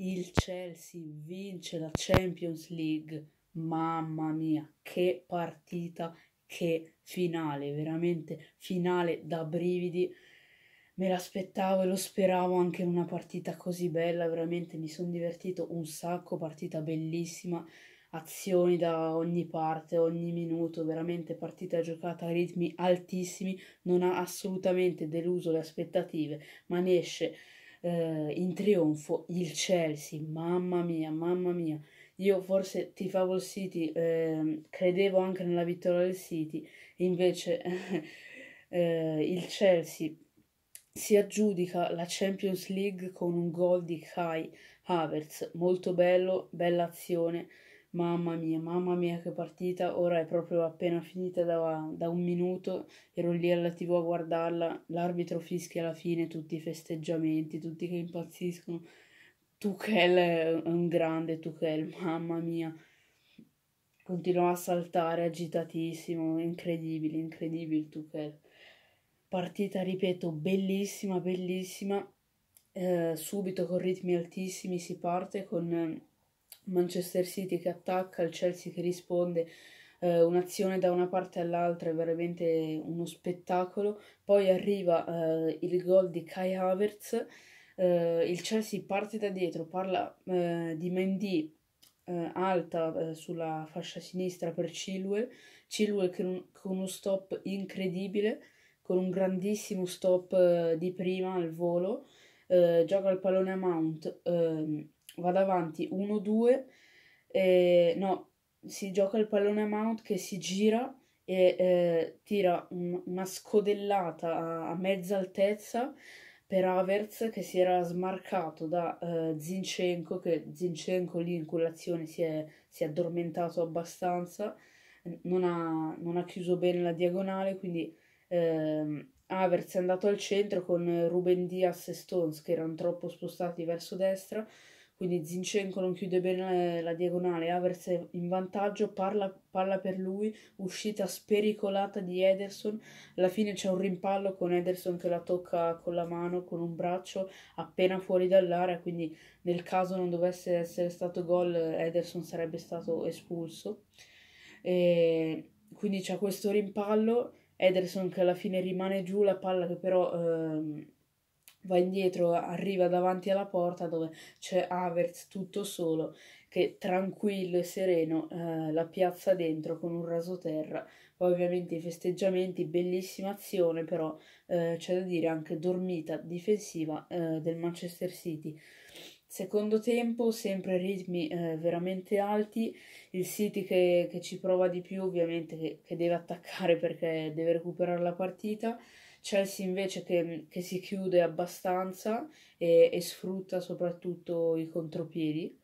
il Chelsea vince la Champions League. Mamma mia, che partita, che finale, veramente finale da brividi. Me l'aspettavo e lo speravo anche in una partita così bella, veramente mi sono divertito un sacco, partita bellissima, azioni da ogni parte, ogni minuto, veramente partita giocata a ritmi altissimi, non ha assolutamente deluso le aspettative, ma ne esce eh, in trionfo il Chelsea, mamma mia, mamma mia. Io forse tifavo il City, eh, credevo anche nella vittoria del City, invece eh, il Chelsea si aggiudica la Champions League con un gol di Kai Havertz, molto bello, bella azione Mamma mia, mamma mia che partita, ora è proprio appena finita da, da, un minuto, ero lì alla tv a guardarla, l'arbitro fischia alla fine, tutti i festeggiamenti, tutti che impazziscono. Tuchel è un grande Tuchel, mamma mia. Continuava a saltare agitatissimo, incredibile, incredibile Tuchel. Partita, ripeto, bellissima, bellissima. Eh, subito con ritmi altissimi si parte con Manchester City che attacca, il Chelsea che risponde, eh, un'azione da una parte all'altra è veramente uno spettacolo. Poi arriva eh, il gol di Kai Havertz, eh, il Chelsea parte da dietro, parla eh, di Mendy eh, alta eh, sulla fascia sinistra per Chilwell Cilwe con, con uno stop incredibile, con un grandissimo stop di prima al volo, gioca il pallone a Mount ehm, vado avanti 1-2, eh, no, si gioca il pallone a Mount che si gira e eh, tira un, una scodellata a, a, mezza altezza per Havertz che si era smarcato da eh, Zinchenko, che Zinchenko lì in colazione si è, si è addormentato abbastanza, non ha, non ha, chiuso bene la diagonale, quindi eh, Havertz è andato al centro con Ruben Diaz e Stones che erano troppo spostati verso destra, quindi Zinchenko non chiude bene eh, la diagonale, Avers è in vantaggio, parla, palla per lui, uscita spericolata di Ederson, alla fine c'è un rimpallo con Ederson che la tocca con la mano, con un braccio, appena fuori dall'area, quindi nel caso non dovesse essere stato gol Ederson sarebbe stato espulso. E quindi c'è questo rimpallo, Ederson che alla fine rimane giù, la palla che però... Ehm, va indietro, arriva davanti alla porta dove c'è Havertz tutto solo, che tranquillo e sereno eh, la piazza dentro con un rasoterra. Poi ovviamente i festeggiamenti, bellissima azione, però eh, c'è da dire anche dormita, difensiva eh, del Manchester City. Secondo tempo, sempre ritmi eh, veramente alti, il City che, che, ci prova di più ovviamente che, che deve attaccare perché deve recuperare la partita. Chelsea invece che, che si chiude abbastanza e, e, sfrutta soprattutto i contropiedi.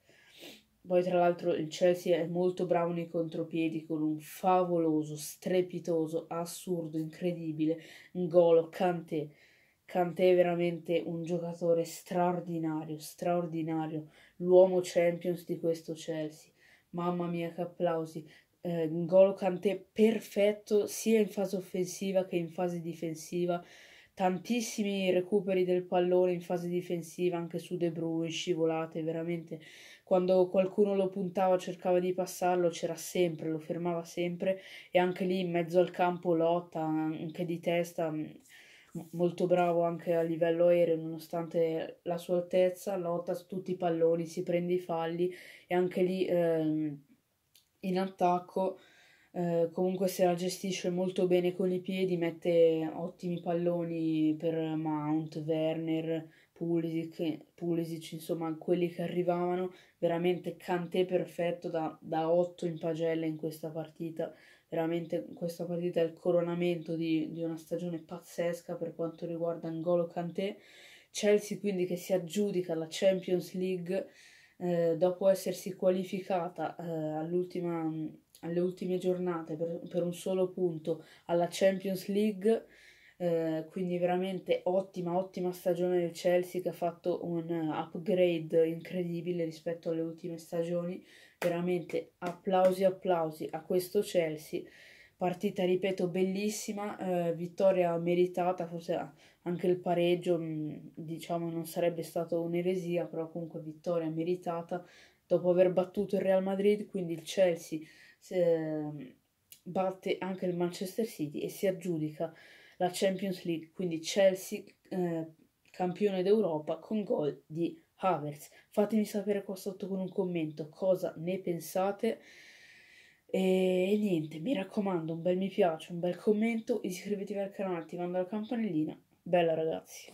Poi tra l'altro il Chelsea è molto bravo nei contropiedi con un favoloso, strepitoso, assurdo, incredibile Ngolo Kanté. Kanté è veramente un giocatore straordinario, straordinario, l'uomo champions di questo Chelsea. Mamma mia che applausi eh, N'Golo Kanté perfetto sia in fase offensiva che in fase difensiva tantissimi recuperi del pallone in fase difensiva anche su De Bruyne scivolate veramente quando qualcuno lo puntava cercava di passarlo c'era sempre lo fermava sempre e anche lì in mezzo al campo lotta anche di testa mm, molto bravo anche a livello aereo nonostante la sua altezza lotta su tutti i palloni si prende i falli e anche lì ehm, in attacco eh, comunque se la gestisce molto bene con i piedi, mette ottimi palloni per Mount, Werner, Pulisic, Pulisic insomma quelli che arrivavano, veramente Kanté perfetto da, da 8 in pagella in questa partita, veramente questa partita è il coronamento di, di una stagione pazzesca per quanto riguarda Angolo Kanté, Chelsea quindi che si aggiudica la Champions League eh, dopo essersi qualificata eh, alle ultime giornate per, per, un solo punto alla Champions League, eh, quindi veramente ottima, ottima stagione del Chelsea che ha fatto un upgrade incredibile rispetto alle ultime stagioni, veramente applausi, applausi a questo Chelsea partita, ripeto, bellissima, eh, vittoria meritata, forse anche il pareggio, mm, diciamo, non sarebbe stato un'eresia, però comunque vittoria meritata dopo aver battuto il Real Madrid, quindi il Chelsea eh, batte anche il Manchester City e si aggiudica la Champions League, quindi Chelsea eh, campione d'Europa con gol di Havertz. Fatemi sapere qua sotto con un commento cosa ne pensate. E, niente, mi raccomando, un bel mi piace, un bel commento, iscrivetevi al canale, attivando la campanellina. Bella ragazzi!